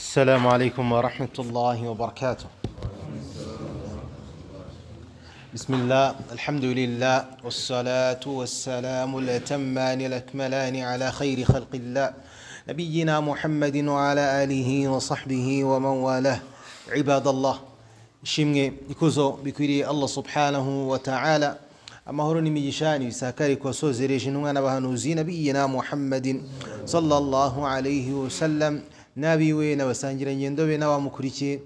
السلام عليكم ورحمة الله وبركاته بسم الله الحمد لله والصلاة والسلام الأتمان الأكملان على خير خلق الله نبينا محمد وعلى آله وصحبه ومن والاه عباد الله شمي يكوزو بكري الله سبحانه وتعالى أما هروني ميشاني ساكاريك وسوزريش نبينا محمد صلى الله عليه وسلم n'abiwe n'abasangirangendo be n'abamukurikiye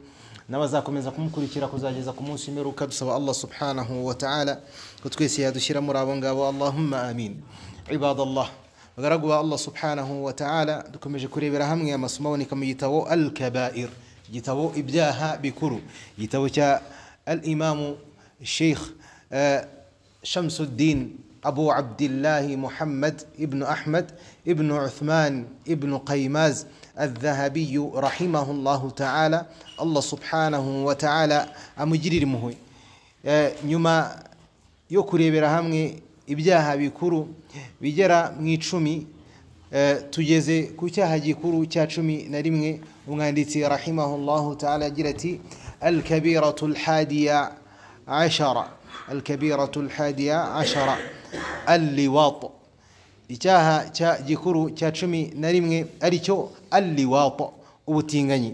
n'abazakomeza kumukurikira kuzageza ku munsi w'imperuka dusaba allah subhanahu wa ta'ala kutwese twese yadushyira muri abo ngabo allahumma amin ibadallah bagaragu ba allah subhanahu wa ta'ala dukomeje kurebera hamwe amasomo aboneka mu gitabo al kabair gitabo ibyaha bikuru gitabo cya al imam sheikh shamsuddin أبو عبد الله محمد ابن أحمد ابن عثمان ابن قيماز الذهبي رحمه الله تعالى الله سبحانه وتعالى amugirira impuhwe nyuma yo kurebera hamwe ibyaha bikuru bigera mu icumi tugeze ku cyaha gikuru cya cumi na rimwe umwanditsi rahimahullahu taala agira ati alkabiratu lhadiya ashara alkabiratu lhadiya ashara alliwat icyaha cya gikuru cya cumi na rimwe ari cyo aliwato ubutinganyi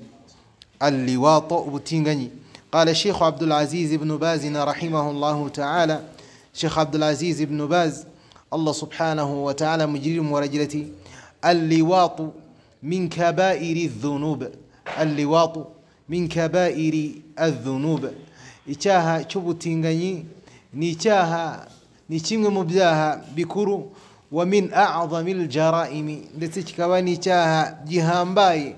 aliwato ubutinganyi قال الشيخ عبد العزيز بن باز taala shekhu تعالى شيخ عبد العزيز بن باز الله سبحانه وتعالى مجرم ورجلتي اللواط من كبائر الذنوب اللواط من كبائر الذنوب icyaha cy'ubutinganyi ni icyaha ni kimwe mu byaha bikuru ومن أعظم الجرائم لتشكواني تاها جهان جهامباي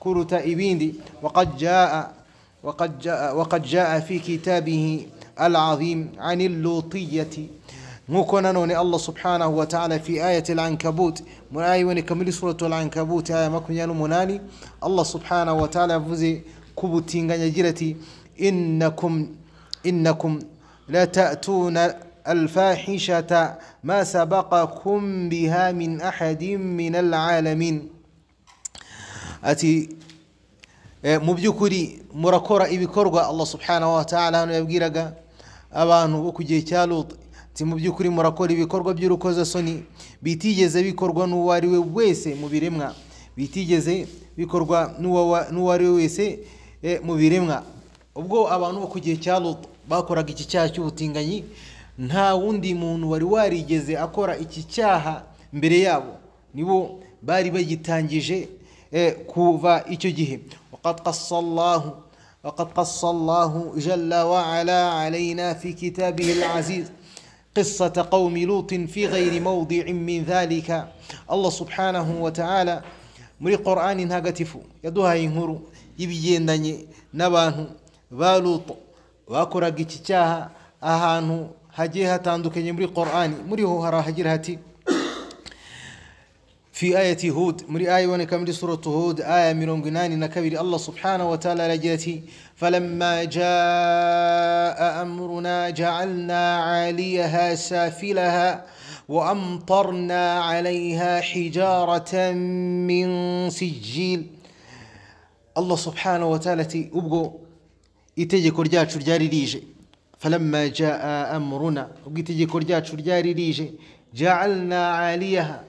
كرتا إبيندي وقد جاء وقد جاء وقد جاء في كتابه العظيم عن اللوطية موكونا نوني الله سبحانه وتعالى في آية العنكبوت من آية ونكمل سورة العنكبوت آية مكن يانو مناني الله سبحانه وتعالى فوزي كبوتين جيرتي إنكم إنكم لا تأتون الفاحشة ما سبقكم بها من أحد من العالمين أتي mu by'ukuri murakora ibikorwa allah subhanahu wa ta'ala hano yabwiraga abantu bo ku gihe cya luti ati mu by'ukuri murakora ibikorwa by'urukozasoni bitigeze bikorwa n'uwo we wese mu biremwa bitigeze bikorwa n'uwo we wese mu biremwa ubwo abantu bo ku gihe cya bakoraga iki cyaha cy'ubutinganyi nta wundi muntu wari warigeze akora iki cyaha mbere yabo nibo bari bagitangije kuva icyo gihe waqad qassallahu waqad qassallahu jalla wa ala alayna fi kitabihi alaziz قصة قوم لوط في غير موضع من ذلك الله سبحانه وتعالى من القرآن ntagatifu yaduhaye inkuru y'ibigendanye n'abantu ba luto bakoraga iki cyaha ahantu هجي هتاندوكني مري قرآن مري هو هرا هجير هاتي في آية هود مري آية كامل سورة هود آية من جنان نكبر الله سبحانه وتعالى لجاتي فلما جاء أمرنا جعلنا عاليها سافلها وأمطرنا عليها حجارة من سجيل الله سبحانه وتعالى أبقو إتجي كرجال شرجال ليجي falamma jaa amuruna ubwo itegeko ryacu ryari rije ja'alna aliyaha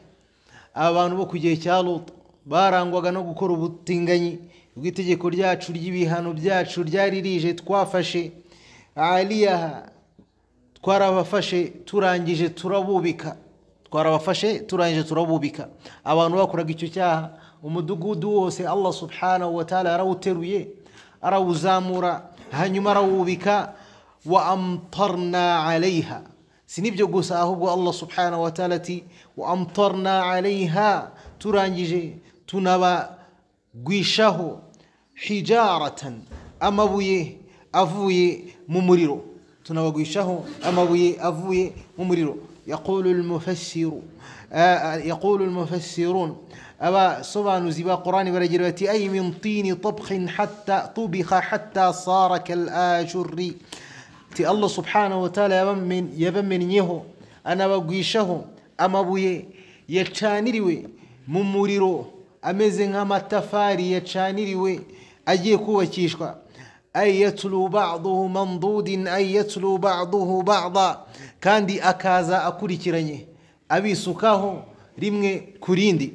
abantu bo ku gihe cya luto barangwaga no gukora ubutinganyi ubwo itegeko ryacu ry'ibihano byacu ryari rije twafashe aliyaha twarabafashe turangije turabubika twarabafashe turangije turabubika abantu bakoraga icyo cyaha umudugudu wose allah subhanahu wa ta'ala yarawuteruye arawuzamura hanyuma arawubika وأمطرنا عليها سنيب جو أهو الله سبحانه وتعالى وأمطرنا عليها ترانجي تنبا قيشه حجارة أما بويه أفويه ممريرو تنبا قيشه أما بويه أفويه ممريرو يقول المفسر آه يقول المفسرون أبا صبا نزبا قرآن برجلواتي أي من طين طبخ حتى طبخ حتى صار كالآجر ti allah subxaanahu wataala yabameninyeho anabagwishaho amabuye yacaniriwe mu muriro ameze nk'amatafari yacaniriwe agiye kubakishwa an yatlu baduhu mandudin an yatlu baduhu bada kandi akaza akurikiranye abisukaho rimwe ku rindi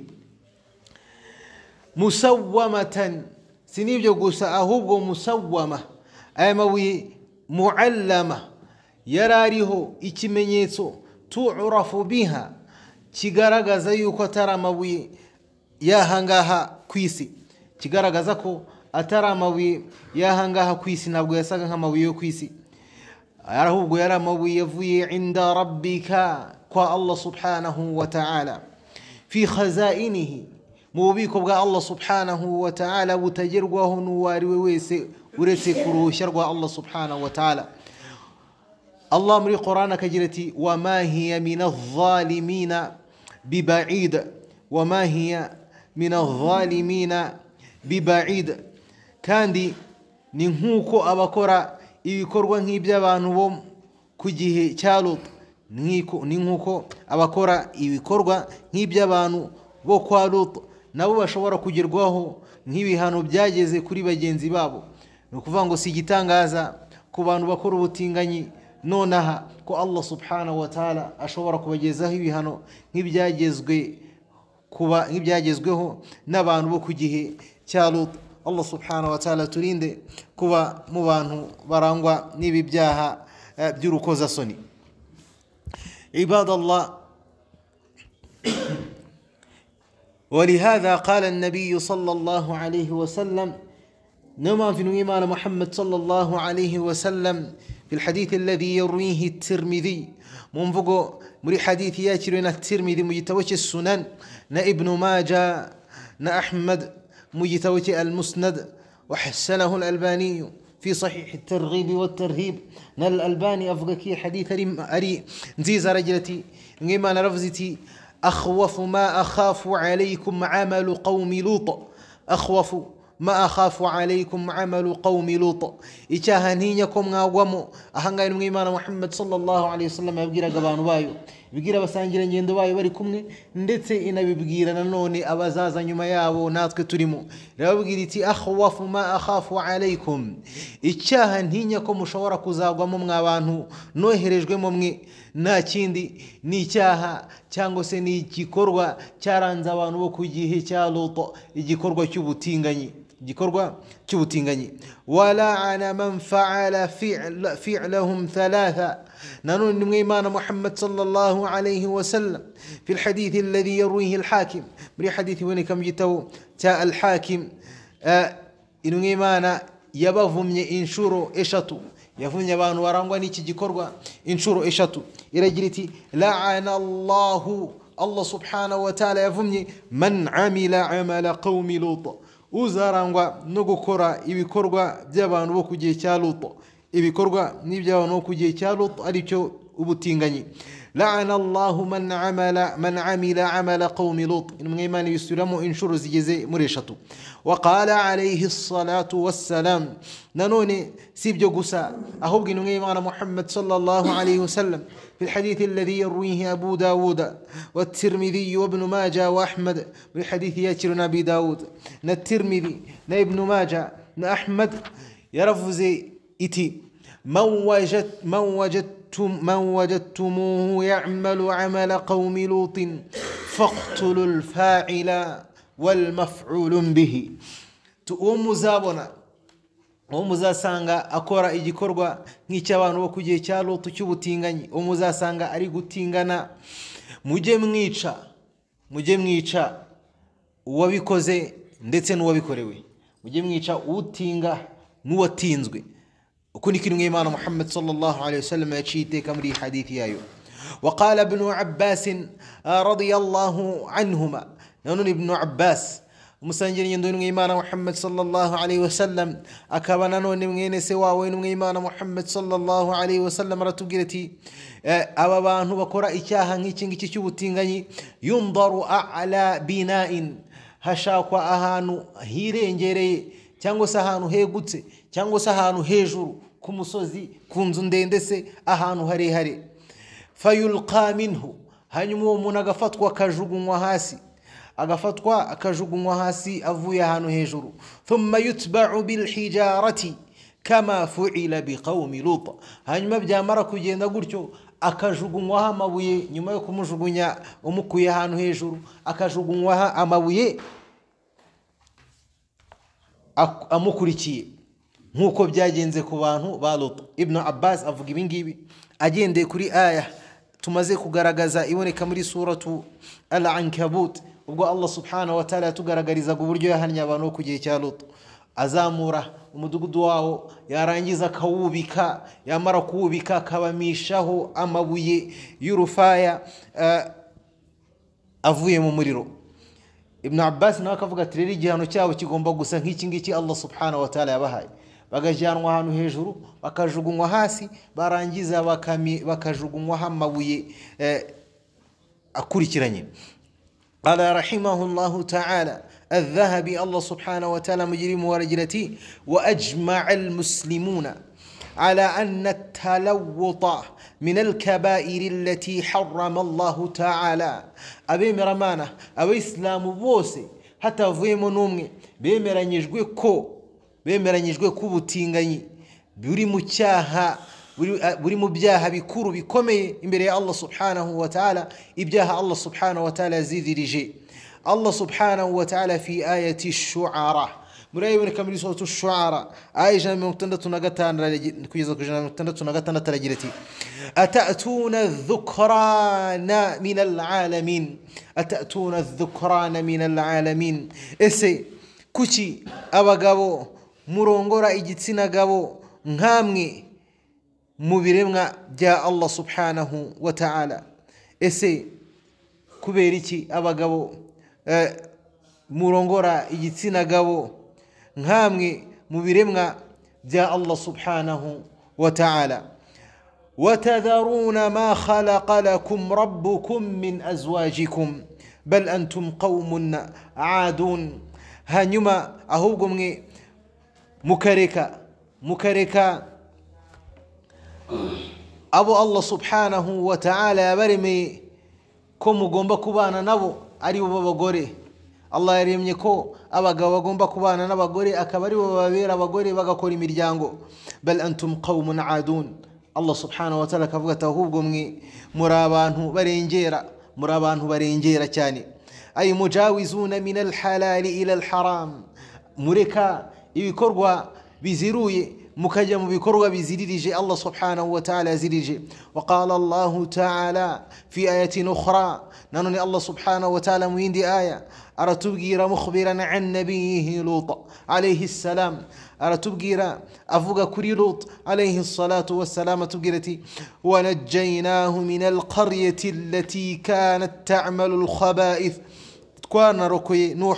musawamatan si n'ibyo gusa ahubwo musawama aya mabuye muallama yari ariho ikimenyetso turafu biha kigaragaza yuko atari amabuye y'aha ngaha ku isi kigaragaza ko atari amabuye y'aha ngaha ku isi ntabwo yasaga nk'amabuye yo ku isi ahubwo yari yavuye inda rabbika kwa allah subhanahu wa ta'ala fi khaza'inihi mu bubiko bwa allah subhanahu wa ta'ala butagerwaho n'uwo ari we wese uretse ku ruhushya rwa allah subhanahu wa ta'ala allah muri korani akagira ati wama hiya mina zalimina bibaid wama kandi ni nk'uko abakora ibikorwa nk'iby'abantu bo ku gihe cya luta ni nk'uko abakora ibikorwa nk'iby'abantu bo kwa luta nabo bashobora kugerwaho nk'ibihano byageze kuri bagenzi babo ni ukuvuga ngo si igitangaza ku bantu bakora ubutinganyi nonaha ko allah subhanahu wa ta'ala ashobora kubagezaho ibihano nk’ibyagezwe nk'ibyagezweho n'abantu bo ku gihe cya ruta allah subhanahu wa ta'ala turinde kuba mu bantu barangwa n'ibi byaha eh, by'urukozasoni ibadallah ولهذا قال النبي صلى الله عليه وسلم نما في نويمان محمد صلى الله عليه وسلم في الحديث الذي يرويه الترمذي منفقو مري حديث من الترمذي مجتوش السنن نا ابن ماجا نا أحمد مجتوش المسند وحسنه الألباني في صحيح الترغيب والترهيب نا الألباني أفقكي حديث أري نزيز رجلتي نما نرفزتي أخوف ما أخاف عليكم عمل قوم لوط أخوف ما أخاف عليكم عمل قوم لوط إتاهنينكم غاغوامو أهانغاين مغيمان محمد صلى الله عليه وسلم أبغيرا غبان وايو ibwira ngendo bayo bari kumwe ndetse inabibwira nanone abazaza nyuma yabo natwe turimo irababwira iti ahwafu ma akhafu alaykum icyaha ntinya ko mushobora kuzagwamo mwabantu noherejwemo mwe nta kindi ni icyaha cyangwa se ni igikorwa cyaranze abantu bo ku gihe cya loto igikorwa cy'ubutinganyi igikorwa cy'ubutinganyi wala'ana man fa'ala fi'lahum thalatha نرون ميمان محمد صلى الله عليه وسلم في الحديث الذي يرويه الحاكم بري حديث وين كم جتو تاء الحاكم آه، إنو ميمان يبافهم ينشروا إشتو يفون يبان ورانواني تجيكوروا إنشروا إشتو إرجلتي لعن الله الله سبحانه وتعالى يفهمني من عمل عمل قوم لوط وزارانغا نوغو كورا إبي كورغا جبان وكو جيشا لوط ibikorwa n'ibyaho no kugiye cyaro aricyo ubutinganyi لعن الله من عمل من عمل عمل قوم لوط إن مغيمان يسلموا إن شر زيزي مريشتو وقال عليه الصلاة والسلام نانوني سيب جو قسا أهوك إن محمد صلى الله عليه وسلم في الحديث الذي يرويه أبو داود والترمذي وابن ماجة وأحمد بالحديث ياترنا أبي داود نالترمذي نابن ماجة نأحمد يرفزي iti من وجدتموه يعمل عمل قوم لوط فاقتلوا الفاعل والمفعول به uwo muzabona uwo akora igikorwa nk'icy'abantu bo ku gihe cya loto cy'ubutinganyi uwo ari gutingana mujye mwica mujye mwica uwabikoze ndetse n'uwabikorewe mujye mwica utinga n'uwatinzwe وكوني كن إيمان محمد صلى الله عليه وسلم أشيتي كمري حديث يايو وقال ابن عباس آه، رضي الله عنهما نون ابن عباس مسنجين يندون إيمان محمد صلى الله عليه وسلم أكابنا نون من سوا وين إيمان محمد صلى الله عليه وسلم رتقلتي أبابان آه، هو كرا إشاها نيشن كتشو تنغني ينظر أعلى بناء هشاك أهانو هيرين جيري تشانغو سهانو هيغوتي تشانغو سهانو هيجورو ku musozi ku nzu ndende se ahantu harehare fayuruka hanyuma uwo muntu agafatwa akajugunywa hasi agafatwa akajugunywa hasi avuye ahantu hejuru thumma yutba'u bilhijarati kama fu'ila biqawmi hanyuma byamara kugenda gutyo akajugunywaho amabuye nyuma yo kumujugunya umukuye ahantu hejuru akajugunywaho amabuye amukurikiye nk'uko byagenze ku bantu ba loto ibn abbas avuga ibi ngibi agendeye kuri aya tumaze kugaragaza iboneka muri suratu al ankabut ubwo allah subhanahu wa ta'ala yatugaragarizaga uburyo yahannye abantu ku gihe cya loto azamura umudugudu wawo yarangiza akawubika yamara kuwubika akabamishaho amabuye y'urufaya eh, avuye mu muriro ibn abbas nawe akavuga ati rero igihano cyabo kigomba gusa nk'iki ngiki allah subhanahu wa ta'ala yabahaye bagajyanwa ahantu hejuru bakajugunywa hasi barangiza bakajugunywaho amabuye eh, akurikiranye قال رحمه الله تعالى الذهبي الله سبحانه وتعالى مجرم ورجلتي وأجمع المسلمون على أن التلوط من الكبائر التي حرم الله تعالى أبي مرمانة أبي إسلام بوسي حتى فيم نومي بيمرنيجوي كو bemeranyijwe ko ubutinganyi buri mu cyaha buri mu byaha bikuru bikomeye imbere ya allah subhanahu wa ta'ala ibyaha allah subhanahu wa ta'ala zidirije allah subhanahu wa ta'ala fi ayati shuara muri ayo iboneka muri suratu shuara ayja ijana na mirongo kugeza ku ijana na mirongo itandatu aragira ati atatuna dhukrana min alalamin atatuna dhukrana min alalamin ese kuki abagabo murongora igitsina gabo nk'amwe mu biremwa bya allah subhanahu wa ta'ala ese kubera iki abagabo murongora igitsina gabo nk'amwe mu biremwa bya allah subhanahu wa ta'ala وتذرون ما خلق لكم ربكم من أزواجكم بل أنتم قوم عادون هنما أهوكم مكركة مكركة abo allah subhanahu watacaala yabaremeye ko mugomba kubana nabo ari bo b'abagore allah yaremye ko abagabo bagomba kubana n'abagore akaba ari bo babera abagore bagakora imiryango bal antum qawmun adun allah subhanahu wataala akavuga ati ahubwo mwe muri abantu barengera muri abantu barengera cyane ay mujawizuna min alhalali ila alharam mureka ibikorwa biziruye mukajya mu bikorwa biziririje Allah subhanahu wa ta'ala yaziririje waqala Allah ta'ala fi ayatin ukhra nanone Allah subhanahu wa ta'ala mu yindi aya aratubwira mukhbiran an nabiyhi Lut alayhi salam aratubwira avuga kuri Lut alayhi salatu wassalam atubwira ati wa najjaynahu min alqaryati allati kanat ta'malu alkhaba'ith twanarokoye Nuh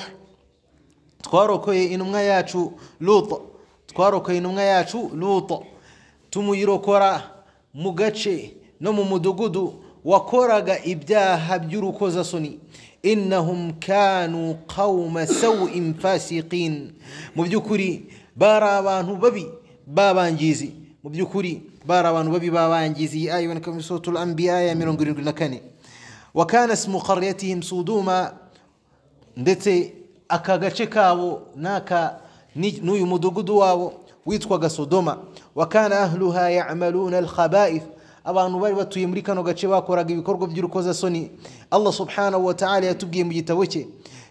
twarokoye intumwa yacu luto twarokoye intumwa yacu luto tumuyirokora mu gace no mu mudugudu wakoraga ibyaha by'urukozasoni innahum kanu qawma sawin fasiqin mu by'ukuri bari abantu babi babangizi mu by'ukuri bari abantu babi babangizi iyi aya iboneka muri suratul anbiya ya mirongo irindwi na kane wakana ismu qaryatihim suduma ndetse aka gace kabo naka n'uyu mudugudu wabo witwaga sodoma wakana kana ahluha yamaluna alkhaba'if abantu bari batuye muri kano gace bakoraga ibikorwa by'urukozasoni allah Subhana wa ta'ala yatubwiye mu gitabo cye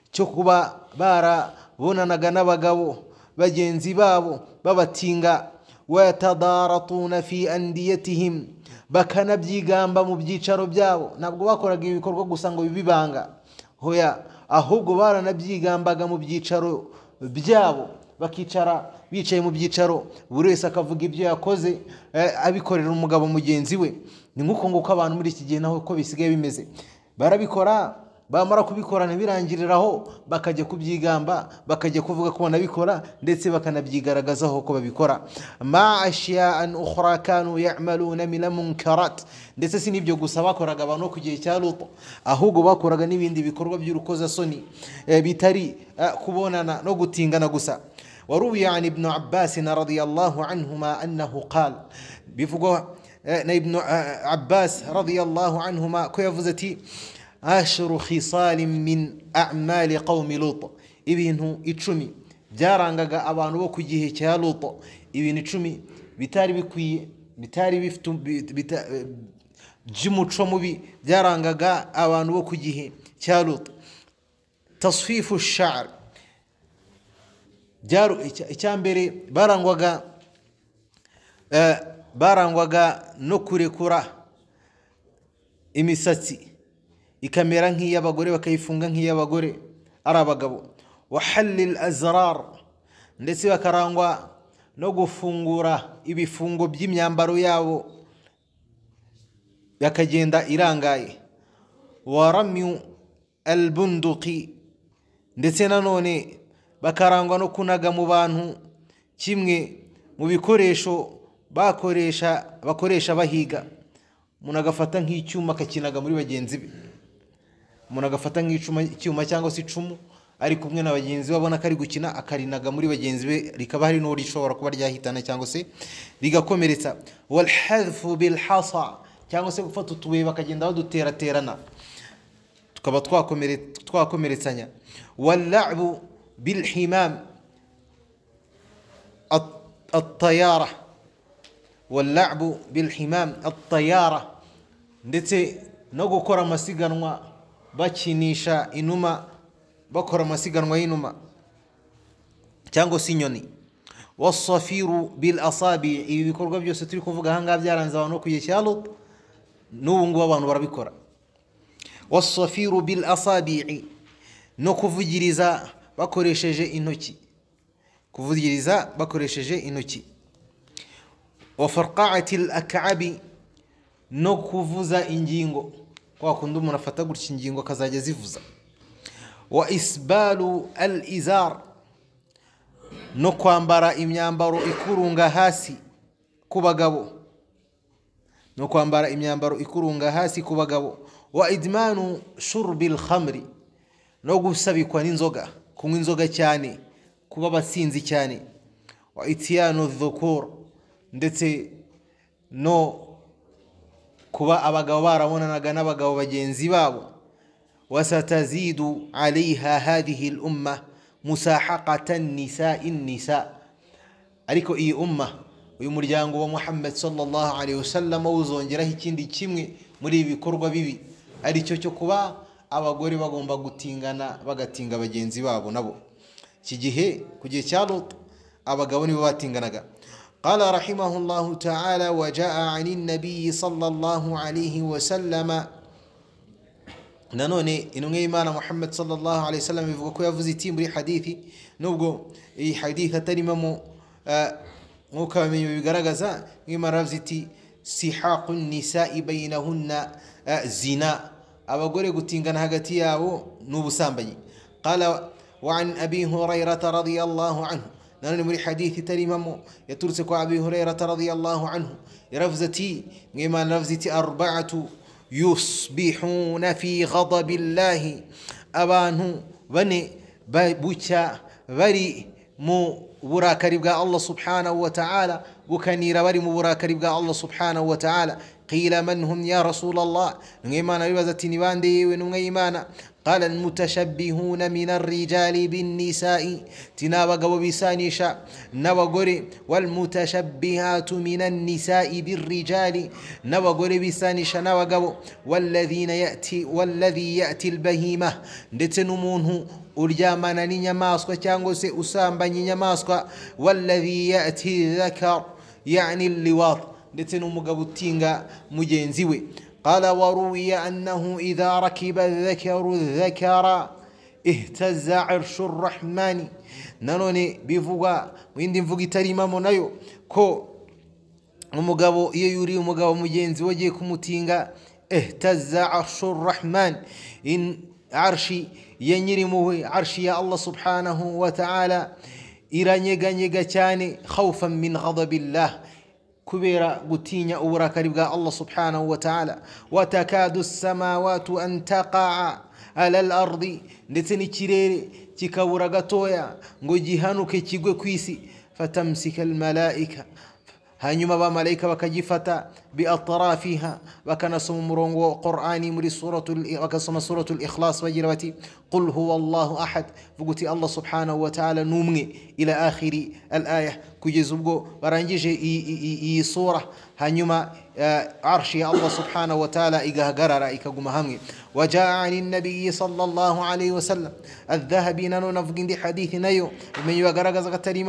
cyo kuba barabonanaga n'abagabo bagenzi babo babatinga watadaratuna fi andiyatihim bakanabyigamba mu byicaro byabo ntabwo bakoraga ibikorwa gusa ngo bibibanga hoya ahubwo baranabyigambaga mu byicaro byabo bakicara bicaye mu byicaro buri wese akavuga ibyo yakoze eh, abikorera umugabo mugenzi we ni nk'uko nguko abantu muri iki gihe naho uko bisigaye bimeze barabikora bamara kubikorana birangiriraho bakajya kubyigamba bakajya kuvuga ko banabikora ndetse bakanabyigaragazaho ko babikora ma ashiyaan ukhra kanu yamaluna min munkarat ndetse si n'ibyo gusa bakoraga abantu ku gihe cya luto ahubwo bakoraga n'ibindi bikorwa by'urukozasoni bitari kubonana no gutingana gusa وروي عن ابن عباس رضي الله عنهما أنه قال بفقه ابن عباس رضي الله عنهما كيفزتي ashuru khisali min amali qawmi luto ibintu icumi byarangaga abantu bo ku gihe cya luto ibintu icumi bitari bikwiye bitari bifite by'umuco mubi byarangaga abantu bo ku gihe cya luto taswifu shari mbere barangwaga eh, barangwaga no kurekura imisatsi ikamera nk'iy'abagore bakayifunga nk'iy'abagore ari abagabo wahalil azarar ndetse bakarangwa no gufungura ibifungo by'imyambaro yabo bakagenda irangaye waramyu albunduki ndetse nanone bakarangwa no kunaga mu bantu kimwe mu bikoresho bakoresha bakoresha bahiga umuntu agafata nk'icyuma akakinaga muri bagenzi be umuntu agafata nk'icyuma cyangwa se icumu ari kumwe na bagenzi be abona ko ari gukina akarinaga muri bagenzi be rikaba hari n'uburyo rishobora kuba ryahitana cyangwa se rigakomeretsa walhadfu bilhasa cyangwa se gufata utubuye bakagenda baduteraterana tukaba twakomeretsanya walabu bilhimam atayara walabu bilhimam atayara ndetse no gukora amasiganwa bakinisha inuma bakora amasiganwa y'inuma cyangwa se inyoni wasafiru bil asabi ibi bikorwa byose turi kuvuga ahangaha byaranze abantu bo ku gihe cya n'ubu ngubu abantu barabikora wasafiru bil asabi no kuvugiriza bakoresheje intoki kuvugiriza bakoresheje intoki wa farqaati akabi no kuvuza ingingo wakunda kundi umuntu afata gutya ingingo akazajya zivuza wa isibaru al izar no kwambara imyambaro ikurunga hasi ku bagabo no kwambara imyambaro ikurunga hasi ku bagabo wa idimanu shurubil khamri no gusabikwa n'inzoga kunywa inzoga cyane kuba abasinzi cyane wa itiyano dhukura ndetse no kuba abagabo barabonanaga n'abagabo bagenzi babo wasatazidu alaiha hadihi l umma musahaqatan nisai ariko iyi umma uyu muryango wa muhammad sallallahu alaihi wasallam wuzongeraho ikindi kimwe muri ibi bikorwa bibi ari cyo cyo kuba abagore bagomba gutingana bagatinga bagenzi babo nabo iki gihe ku gihe cya lot abagabo nibo batinganaga قال رحمه الله تعالى وجاء عن النبي صلى الله عليه وسلم نانوني إنو إيمان محمد صلى الله عليه وسلم يفوق كويا فوزي بري حديثي نوغو إي حديثة تاني موكا من يقرقزا إيمان رفزي سحاق النساء بينهن زنا أبا قولي قتين كان هاكتيا نوبو سامبي قال وعن أبي هريرة رضي الله عنه نانا نمري حديث تاني مامو يترسك أبي هريرة رضي الله عنه رفزتي مما رفزتي أربعة يصبحون في غضب الله أبانه بني بوشا بري مو برا كريبغا الله سبحانه وتعالى وكاني ربري مو برا كريبغا الله سبحانه وتعالى قيل من هم يا رسول الله نغيمانا ربزتي نيوان دي ونغيمانا قال المتشبهون من الرجال بالنساء تناوغ وبسانيشا نوغوري والمتشبهات من النساء بالرجال نوغوري بسانيشا نوغو والذين يأتي والذي يأتي البهيمة ndetse uryamana n'inyamaswa cyangwa سي usambanya inyamaswa walladhi والذي يأتي ذكر يعني اللواط n'umugabo utinga تينغا we قال وروي أنه إذا ركب الذكر الذكر اهتز عرش الرحمن nanone bivugwa mu yindi mvugo itarimamo nayo ko umugabo iyo yuriye umugabo mugenzi we agiye kumutinga ihtaza arshu rahman arshi ya nyirimuwe arshi ya allah subhanahu wa ta'ala iranyeganyega cyane khawfan min ghadabillah كبيرة قتينة أوراك ربقى الله سبحانه وتعالى وتكاد السماوات أن تقع على الأرض نتني تشيريري تيكا وراكا تويا نقول جيهانو كيتشيكو فتمسك الملائكة هانيما با ملائكة وكاجي بأطرافها وكان سمرون قرآني مري سورة وكان سورة الإخلاص وجربتي قل هو الله أحد فقلت الله سبحانه وتعالى نومي إلى آخر الآية kugeza ubwo barangije iyi sura hanyuma arshi ya allah subhanahu wa taala igahagarara ikaguma hamwe waja'ani nabiyyi sallallahu alayhi wa sallam adh-dhahabi nanu avuga indi hadithi nayo ubumenyi bagaragaza ko atari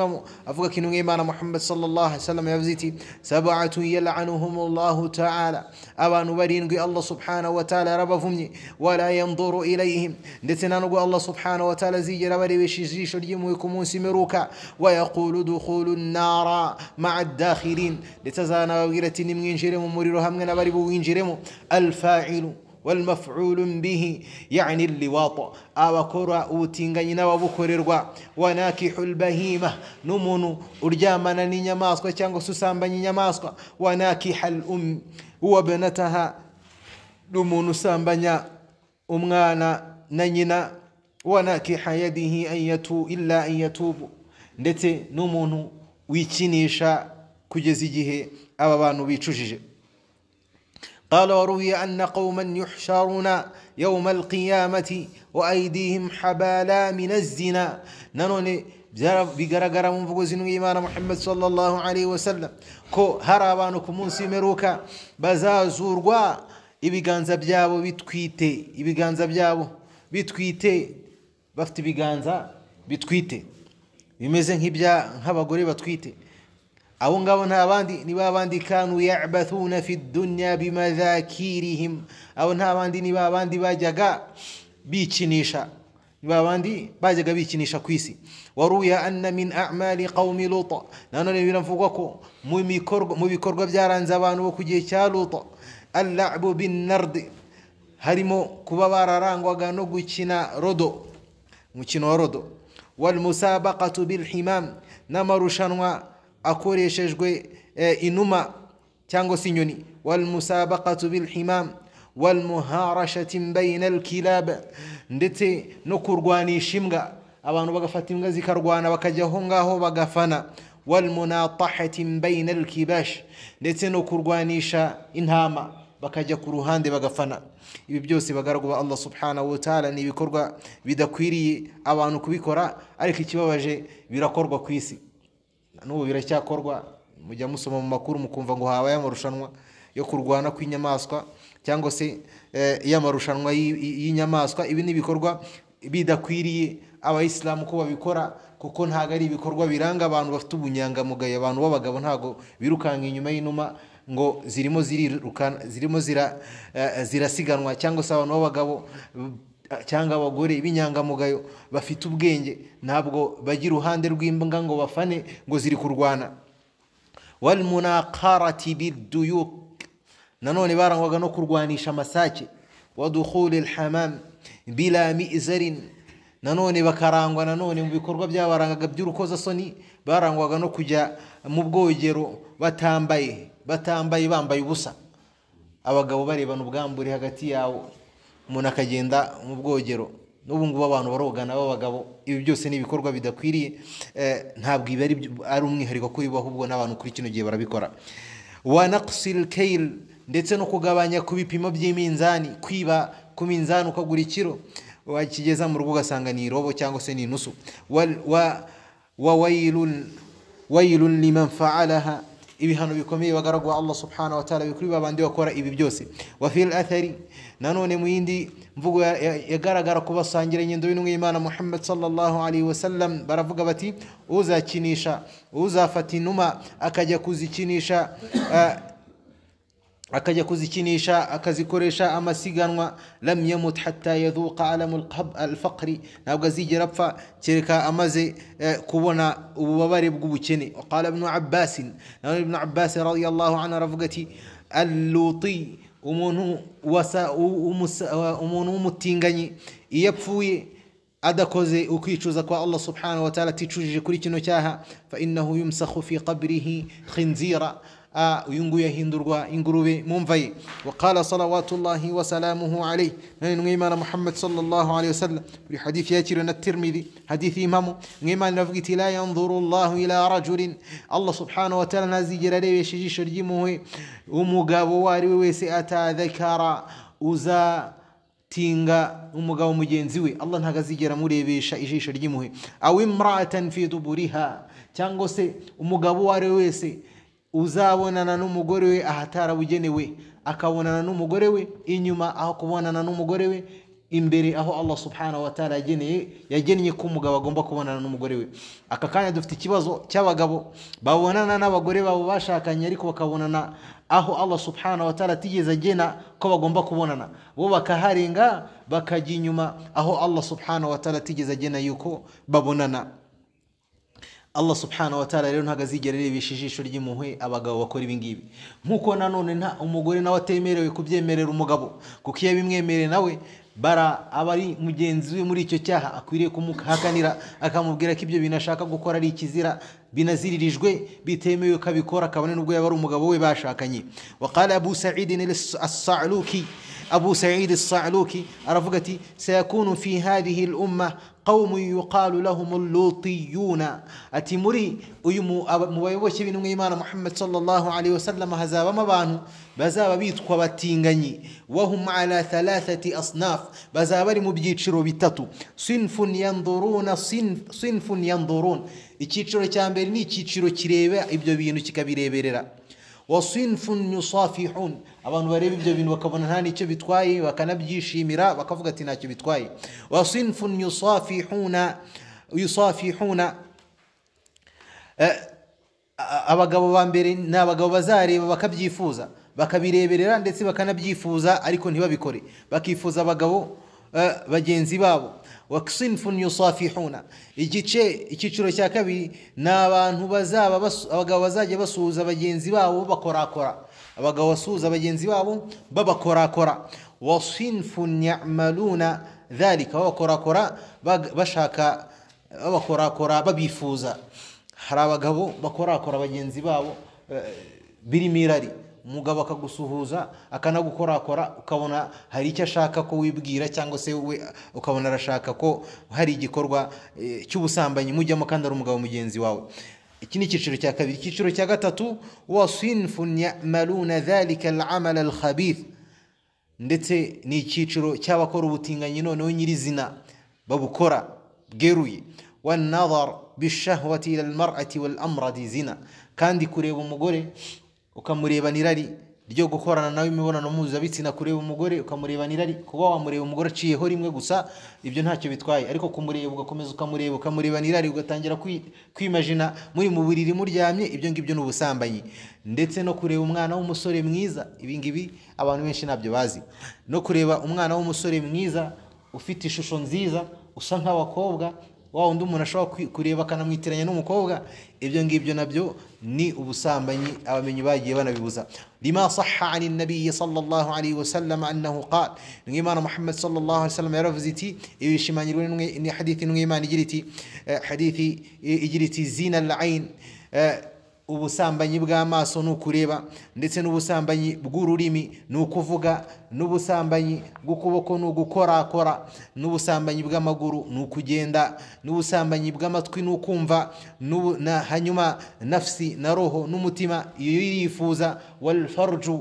avuga kintu mwe imana muhammad sallallahu alayhi wa sallam iti sabatu yalanuhum Allah taala abantu barindwi allah subhanahu wa taala rabavumye wala yanzuru ilayhim ndetse nanu nubwo allah subhanahu wa taala zigera bari ijisho ryimwe ku munsi meruka wa yaqulu dukhulu النار مع الداخلين لتزانا وغيرة نمغنجرم مريرو همغن بربو وينجرم الفاعل والمفعول به يعني اللواط abakora ubutinganyi n'ababukorerwa wanakihul bahima n'umuntu uryamana n'inyamaswa cyangwa se usambanya inyamaswa wanakihal um wa banataha n'umuntu usambanya umwana na nyina wanakiha yadihi an yatu illa an yatubu ndetse n'umuntu wikinisha kugeza igihe aba bantu bicujije قال وروي أن قوما يحشرون يوم القيامة وأيديهم حبالا من الزنا نانوني بغرغر منفق زنو إيمان محمد صلى الله عليه وسلم كو بانو منسي مروكا بزا زورغوا إبي غانزا بجابو بتكويتي إبي غانزا بجابو بتكويتي بفت bimeze nk'abagore batwite abo ngabo nta bandi ni ba bandi kanu yabathuna fi dunya bimadhakirihim abo nta bandi ni ba bandi bajyaga bikinisha ni ba bandi bajyaga bikinisha ku isi waruya anna min a'mali qaumi luta nanone biravugwa ko mu bikorwa byaranze abantu bo ku gihe cya luta allabu bin nardi harimo kuba bararangwaga no gukina rodo umukino wa rodo والمسابقة بالحمام n'amarushanwa akoreshejwe inuma cyangwa se inyoni walmusabaqatu bilhimam walmuharashati baina alkilab ndetse no kurwanisha imbwa abantu bagafata imbwa zikarwana bakajya aho ngaho bagafana walmunatahati baina alkibash ndetse no kurwanisha intama bakajya ku ruhande bagafana ibi byose bagaragu allah subhanahu wa ta'ala ni ibikorwa bidakwiriye abantu kubikora ariko ikibabaje birakorwa ku isi n'ubu biracyakorwa mujya musoma mu makuru mukumva ngo habaye amarushanwa yo kurwana kw'inyamaswa cyangwa se eh, y'amarushanwa y'inyamaswa ibi ni ibikorwa bidakwiriye abayisilamu ko babikora kuko ntabwo ari ibikorwa biranga abantu bafite ubunyangamugayo abantu b'abagabo ntabwo birukanka inyuma y'inuma ngo zirimo ziriruka zirimo eh, zirasiganwa cyangwa se abantu b'abagabo cyangwa abagore b'inyangamugayo bafite ubwenge ntabwo bajya iruhande rw'imbwa ngo bafane ngo ziri kurwana wari munakarati nanone barangwaga no kurwanisha amasake wadukhuri hamam bila mizarin nanone bakarangwa nanone mu bikorwa byabarangaga by'urukozasoni barangwaga no kujya mu bwogero batambaye batambaye bambaye ubusa abagabo barebana ubwambure hagati yawo umuntu akagenda mu bwogero n'ubu ngubu abantu barogana b'abagabo ibi byose ni ibikorwa bidakwiriye eh, ntabwo ibi ari umwihariko kuri bo ahubwo n'abantu kuri kino gihe barabikora wanakusiri keyiri ndetse no kugabanya ku bipimo by'iminzani kwiba ku minzani ukagura ikiro wakigeza mu rugo ugasanga ni irobo cyangwa se ni inusu wa wayiru wayiru ni manfa'alaha ibihano bikomeye bagaragu wa Allah subhanahu wa ta'ala bikuri babandi bakora ibi byose wa fil athari nanone mu yindi mvugo yagaragara ko basangiranye indobe n'umwimana Muhammad sallallahu alaihi wasallam baravuga bati uzakinisha uzafata inuma akajya kuzikinisha uh, akajya kuzikinisha akazikoresha amasiganwa lam yamut hatta yadhuqa alqab alfaqr ntabwo azigera apfa kereka amaze kubona ububabare bw'ubukene qala ibn abbasin nawe ibn abbas radiyallahu anhu aravuga ati alluti umuntu w'umutinganyi iyo apfuye adakoze ukwicuza kwa allah subhanahu wa ta'ala ticujije kuri kino cyaha fa innahu yumsakhu fi qabrihi khinzira uyu nguyu ahindurwa ingurube mumva ye waqala salawatullahi wasalamuhu alayhi nani mwimana muhammad sallallahu alayhi wasallam buri hadithi yakiriwe na tirmidhi hadithi imamu mwimana iravuga iti la yanzuru llahu ila rajulin allah subhanahu wa taala ntazigera arebesha ijisho ry'impuhwe umugabo uwo ari we wese atadhakara uza tinga umugabo mugenzi we allah ntabwo azigera amurebesha ijisho ry'impuhwe aw imra'atan fi duburiha cyangwa se umugabo uwo ari we wese uzabonana n'umugore we ahatarabugenewe akabonana n'umugore we inyuma aho kubonana n'umugore we imbere aho Allah subhanahu wa ta'ala yageneye yagennye ko umugabo agomba kubonana n'umugore we aka kanya dufite ikibazo cy'abagabo babonana n'abagore babo bashakanye ariko bakabonana aho Allah subhanahu wa ta'ala atigeze agena ko bagomba kubonana bo bakaharenga bakajya inyuma aho Allah subhanahu wa ta'ala atigeze agena yuko babonana Allah subhanahu wa ta'ala rero ntagazigera arebesha ijisho ry'impuhwe abagabo bakora ibingibi nk'uko nanone nta umugore nawe atemerewe kubyemerera umugabo kuko iyo abimwemereye nawe bara aba ari mugenzi we muri icyo cyaha akwiriye kumuhakanira akamubwira ko ibyo bintu ashaka gukora ari ikizira binaziririjwe bitemewe ukabikora kabone n'ubwo yaba ari umugabo we bashakanye wakala abu sa'idin as-sa'luki أبو سعيد الصعلوكي رفقتي سيكون في هذه الأمة قوم يقال لهم اللوطيون أتمري أيمو مبايوش بن إيمان محمد صلى الله عليه وسلم هذا ومبانه بزاب بيت قواتينغني وهم على ثلاثة أصناف بزاب مبجيت شرو بيتاتو صنف ينظرون صنف, صنف ينظرون icyiciro cya mbere ni إبدو kireba ibyo bintu wasinfun yusafihun abantu bareba ibyo bintu bakabona nta nicyo bitwaye bakanabyishimira bakavuga ati ntacyo bitwaye wasinfun yusafihuna yusafihuna abagabo ba mbere ni abagabo bazareba bakabyifuza bakabireberera ndetse bakanabyifuza ariko ntibabikore bakifuza abagabo bagenzi babo wakisinifuni yusafihuna igice icyiciro cya kabiri ni abantu bazaba abagabo bazajya basuhuza bagenzi babo bakorakora abagabo basuhuza bagenzi babo babakorakora wasinifuni yamaluna zarika babakorakora bashaka babakorakora babifuza hari abagabo bakorakora bagenzi babo eh, birimo irari umugabo akagusuhuza akanagukorakora ukabona hari icyo ashaka ko wibwira cyangwa se we ukabona arashaka ko hari igikorwa eh, cy'ubusambanyi mujyamo kandi ari umugabo mugenzi wawe iki ni icyiciro cya kabiri icyiciro cya gatatu wasinfun yamaluna dhalika al-amal ndetse ni icyiciro cy'abakora ubutinganyi noneho nyirizina babukora bweruye wanadhar bishahwati ila marati wal-amradi kandi kureba umugore ukamurebana irari ryo gukorana nawe imibonano mpuzabitsina kureba umugore ukamurebana irari kuba wamureba umugore aciyeho rimwe gusa ibyo ntacyo bitwaye ariko kumureba ugakomeza ukamureba ukamurebana irari ugatangira kwimajina muri mu buriri muryamye ibyo ngibyo ni ubusambanyi ndetse no kureba umwana w'umusore mwiza ibi ngibi abantu benshi ntabyo bazi no kureba umwana w'umusore mwiza ufite ishusho nziza usa nk'abakobwa wa wundi umuntu ashobora kureba akanamwitiranya n'umukobwa ibyo ngibyo nabyo ni ubusambanyi abamenyi bagiye banabibuza lima saha ani nabiyyi sallallahu alayhi wasallam annahu qal nimana muhammad sallallahu alayhi wasallam yaravuze iti ibi ni hadithi n'imana igira iti hadithi igira iti zina al ubusambanyi bw'amaso ni ukureba ndetse n'ubusambanyi bw'ururimi ni ukuvuga n'ubusambanyi bw'ukuboko ni ugukorakora n'ubusambanyi bw'amaguru ni ukugenda n'ubusambanyi bw'amatwi ni ukumva hanyuma nafsi na roho n'umutima iyo yifuza walfaruju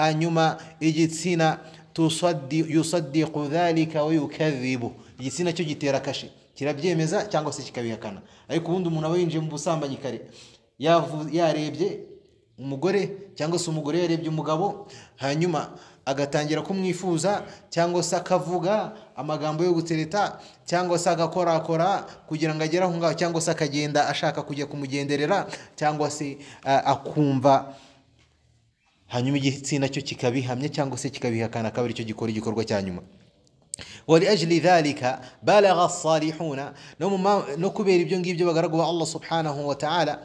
hanyuma igitsina yusadiku dhalika wa yukadhibu igitsina cyo gitera kashe kirabyemeza cyangwa se kikabihakana ariko ubundi umuntu aba yinjiye mu busambanyi kare yarebye umugore cyangwa se umugore yarebye umugabo hanyuma agatangira kumwifuza cyangwa se akavuga amagambo yo gutereta cyangwa se agakorakora kugira ngo agere aho ngaho cyangwa se akagenda ashaka kujya kumugenderera cyangwa se akumva hanyuma igitsina cyo kikabihamya cyangwa se kikabihakana akaba aricyo gikora igikorwa cya nyuma ولأجل ذلك بالغ الصالحون no kubera ibyo ngibyo bagaragu ba allah subhanahu wa ta'ala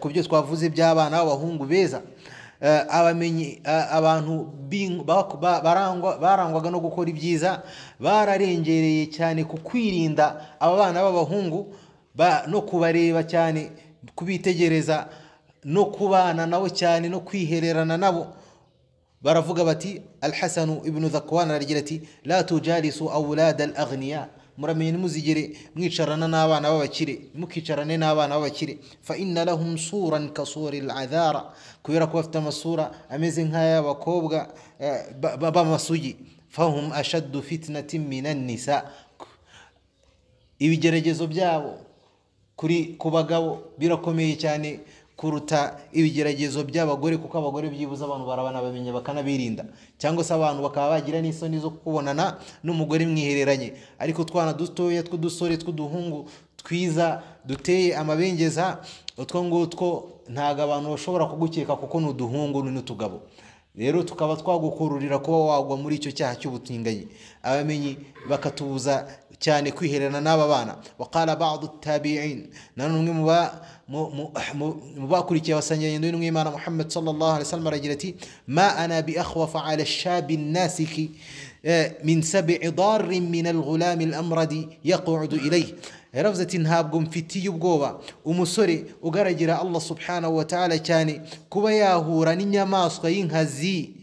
ku byo twavuze by'abana b'abahungu beza abamenyi abantu barangwaga no gukora ibyiza bararengereye cyane ku kwirinda aba bana b'abahungu no kubareba cyane kubitegereza no kubana nabo cyane no kwihererana nabo برفقبتي الحسن ابن ذكوان رجلتي لا تجالسوا أولاد الأغنياء muramenye muzigere mwicarana n'abana b'abakire mukicarane n'abana b'abakire fa inna lahum suran ka suri al'adhara kubera ko bafite amasura ameze nk'ay'abakobwa b'amasugi fahum ashaddu fitnatin minan nisa ibigeragezo byabo kuri ku bagabo birakomeye cyane kuruta ibigeragezo by'abagore kuko abagore byibuze abantu barabanabamenya bakanabirinda cyangwa se abantu bakaba bagira n'isoni zo kubonana n'umugore mwihereranye ariko utwana dutoya tw'udusore tw'uduhungu twiza duteye amabengeza utwo ngutwo ntabwo abantu bashobora kugukeka kuko ni uduhungu n'utugabo rero tukaba twagukururira kuba wagwa muri icyo cyaha cy'ubutinganyi abamenyi bakatubuza cyane kwiherana n'aba bana waqala ba'd at tabiin nanumwe numwe mu bakurikiye abasangiranye n'uyu mwimana muhammad sallallahu alaihi wasallam aragira ati ma ana bi akhwafa ala ash-shab an nasiki min sab'i darrin min al-ghulam al-amradi yaqudu ilayhi yaravuze ati ntabwo mfitiye ubwoba umusore ugaragira allah subhanahu wa ta'ala cyane kuba yahura n'inyamaswa y'inkazi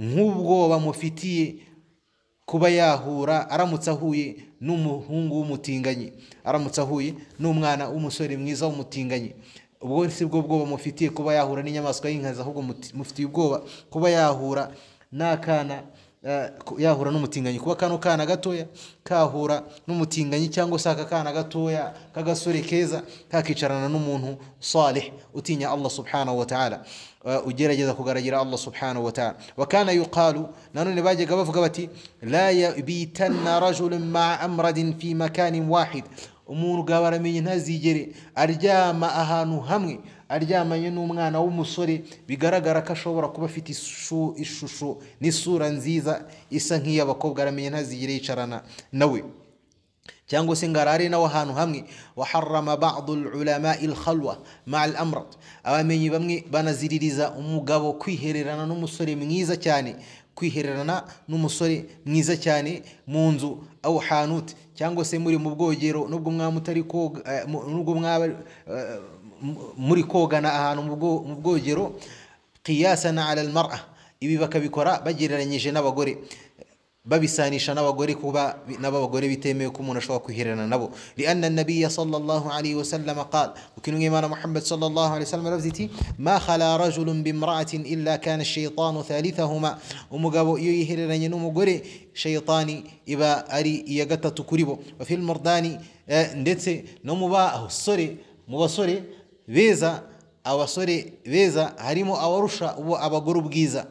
nk'ubwoba mufitiye kuba ياهورا aramutse تهوي n'umuhungu w'umutinganyi aramutse ahuye n'umwana w'umusore mwiza w'umutinganyi ubwo si bwo bwoba mufitiye kuba yahura n'inyamaswa y'inkazi ahubwo mufitiye ubwoba kuba yahura n'akana eh, yahura n'umutinganyi kuba kano kana gatoya kahura n'umutinganyi cyangwa se aka kana gatoya k'agasore keza kakicarana n'umuntu salehe utinya allah subhanahu wa ta'ala ugerageza kugaragara allah subhanahu wa ta'ala wakana yuqalu nanone bajyaga bavuga bati la yabitanna rajulun ma'a amradin fi makanin wahid umuntu ugaba aramenye ntazigere aryama ahantu hamwe aryamanye n'umwana w'umusore bigaragara ko ashobora kuba afite ishusho n'isura nziza isa nk'iy'abakobwa aramenye ntazigere yicarana nawe cyangwa se ngo arare nawe ahantu hamwe waharama badul ulama il mal amrat abamenyi bamwe banaziririza umugabo kwihererana n'umusore mwiza cyane kwihererana n'umusore mwiza cyane mu nzu aho hanuti cyangwa se muri mu bwogero nubwo mwaba mutari koga eh, nubwo mwaba eh, muri kogana ahantu mu bwogero qiyasana ala al mar'a ibi bakabikora bagereranyije n'abagore babisanisha n'abagore kuba n'abagore bitemewe ko umuntu ashobora kuherana nabo lianna nabiya sallallahu alayhi wa sallam qala ukinu imana muhammad sallallahu alayhi wa sallam aravuze ma khala rajulun bimra'atin illa kana ash-shaytanu thalithahuma umugabo iyo yihereranye n'umugore shaytani iba ari iya gatatu kuri bo wa fil mardani ndetse no mu basore mu basore beza abasore beza harimo abarusha ubu abagore ubwiza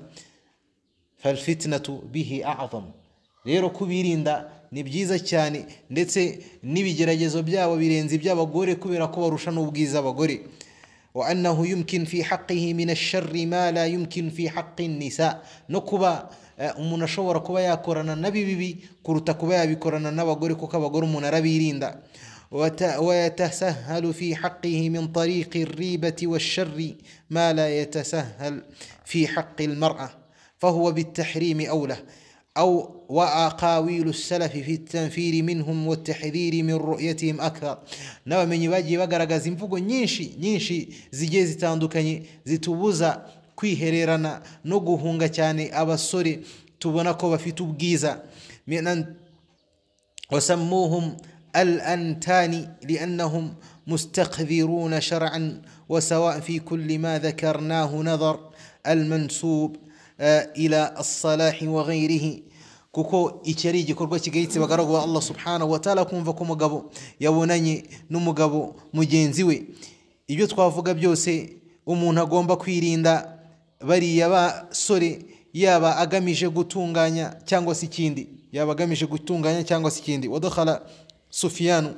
فالفتنة به أعظم rero kubirinda ni byiza cyane ndetse n'ibigeragezo byabo birenze iby'abagore kubera ko barusha n'ubwiza abagore wa annahu yumkin fi haqqihi min ash-sharri ma la yumkin fi haqqi nisa no kuba umuntu ashobora kuba yakorana nabibi kuruta kuba yabikorana n'abagore kuko abagore umuntu arabirinda ويتسهل في حقه من طريق الريبة والشر ما لا يتسهل في حق المرأة فهو بالتحريم أولى أو وأقاويل السلف في التنفير منهم والتحذير من رؤيتهم أكثر نو نعم، من يواجي وقرا قازم فوق نينشي نينشي زيجي زيتاندو كاني زيتوبوزا كوي هريرانا نوغو هونغا تاني أبا سوري تبوناكو وفيتو بجيزا مئنان وسموهم الأنتاني لأنهم مستقذرون شرعا وسواء في كل ما ذكرناه نظر المنسوب ila asalahi wa ghayrihi kuko iki ari igikorwa kigayitse bagaragu Allah subhanahu wa ta'ala kumva ko umugabo yabonanye n'umugabo mugenzi we ibyo twavuga byose umuntu agomba kwirinda bariya basore yaba agamije gutunganya cyangwa se ikindi yaba agamije gutunganya cyangwa se ikindi wadakhala sufiyanu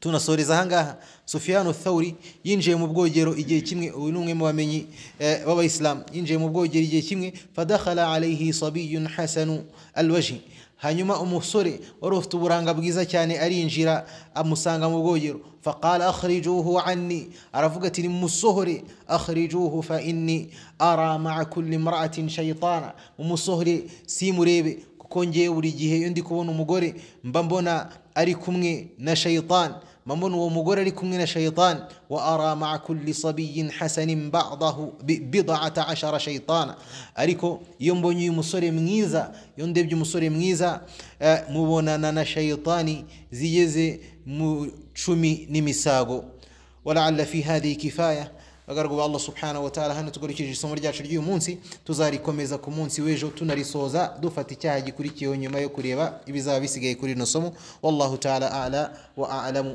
tunasoreza ahangaha sufiyanu thawuri yinjiye mu bwogero igihe kimwe uyu ni umwe mu bamenyi eh, b'abayisilamu yinjiye mu bwogero igihe kimwe fadakhala alayhi sabiyun hasanu alwaji hanyuma umusore wari ufite uburanga bwiza cyane arinjira amusanga mu bwogero faqala akhrijuhu anni aravuga ati nimusohore akhrijuhu fa inni ara maa kulli mraatin shaitana mumusohore simurebe kuko ngewe buri gihe iyo ndi kubona umugore mba mbona ari kumwe na shaitani ممن ومغور لكم شيطان وأرى مع كل صبي حسن بعضه بضعة عشر شيطانا أريكو ينبني مصوري مغيزا يندبج مصوري مغيزا مبونانا شيطاني زيزي مشمي نمساغو ولعل في هذه كفاية agarwa Allah subhanahu wa ta'ala hano tugurikije isomo ryacu ry'uyu munsi tuzarikomeza ku munsi w'ejo tunarisoza dufata icyaha gikurikiyeho nyuma yo kureba ibizaba bisigaye kuri rino somo wallahu ta'ala a'la wa a'lamu